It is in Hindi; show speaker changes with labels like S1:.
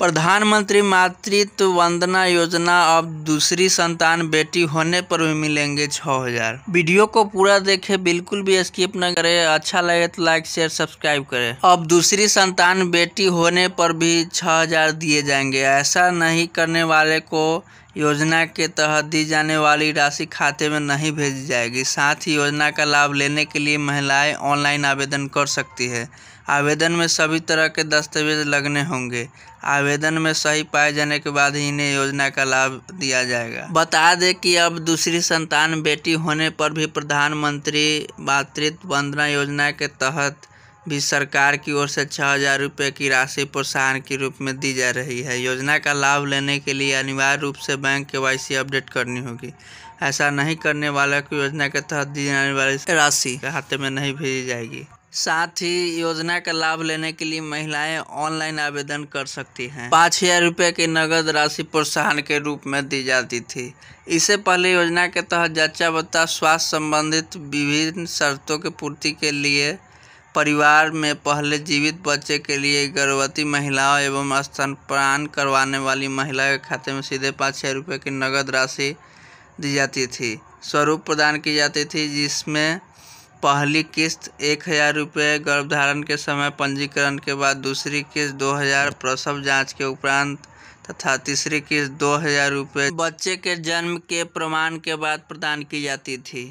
S1: प्रधानमंत्री मातृत्व वंदना योजना अब दूसरी संतान बेटी होने पर भी मिलेंगे छः हजार वीडियो को पूरा देखें बिल्कुल भी स्किप न करें अच्छा लगे तो लाइक शेयर सब्सक्राइब करें अब दूसरी संतान बेटी होने पर भी छः हजार दिए जाएंगे ऐसा नहीं करने वाले को योजना के तहत दी जाने वाली राशि खाते में नहीं भेजी जाएगी साथ ही योजना का लाभ लेने के लिए महिलाएं ऑनलाइन आवेदन कर सकती है आवेदन में सभी तरह के दस्तावेज लगने होंगे आवेदन में सही पाए जाने के बाद ही इन्हें योजना का लाभ दिया जाएगा बता दें कि अब दूसरी संतान बेटी होने पर भी प्रधानमंत्री मातृत्व वंदना योजना के तहत भी सरकार की ओर से छः हजार रुपये की राशि प्रोत्साहन के रूप में दी जा रही है योजना का लाभ लेने के लिए अनिवार्य रूप से बैंक के वाई अपडेट करनी होगी ऐसा नहीं करने वाला को योजना के तहत दी जाने वाली राशि खाते में नहीं भेजी जाएगी साथ ही योजना का लाभ लेने के लिए महिलाएं ऑनलाइन आवेदन कर सकती हैं पाँच हजार रुपये की नगद राशि प्रोत्साहन के रूप में दी जाती थी इससे पहले योजना के तहत जच्चा बच्चा स्वास्थ्य संबंधित विभिन्न शर्तों की पूर्ति के लिए परिवार में पहले जीवित बच्चे के लिए गर्भवती महिलाओं एवं स्तनपान करवाने वाली महिला के खाते में सीधे पाँच हजार रुपये की नगद राशि दी जाती थी स्वरूप प्रदान की जाती थी जिसमें पहली किस्त एक हजार रुपये गर्भधारण के समय पंजीकरण के बाद दूसरी किस्त दो हजार प्रसव जांच के उपरांत तथा तीसरी किस्त दो हजार रुपये बच्चे के जन्म के प्रमाण के बाद प्रदान की जाती थी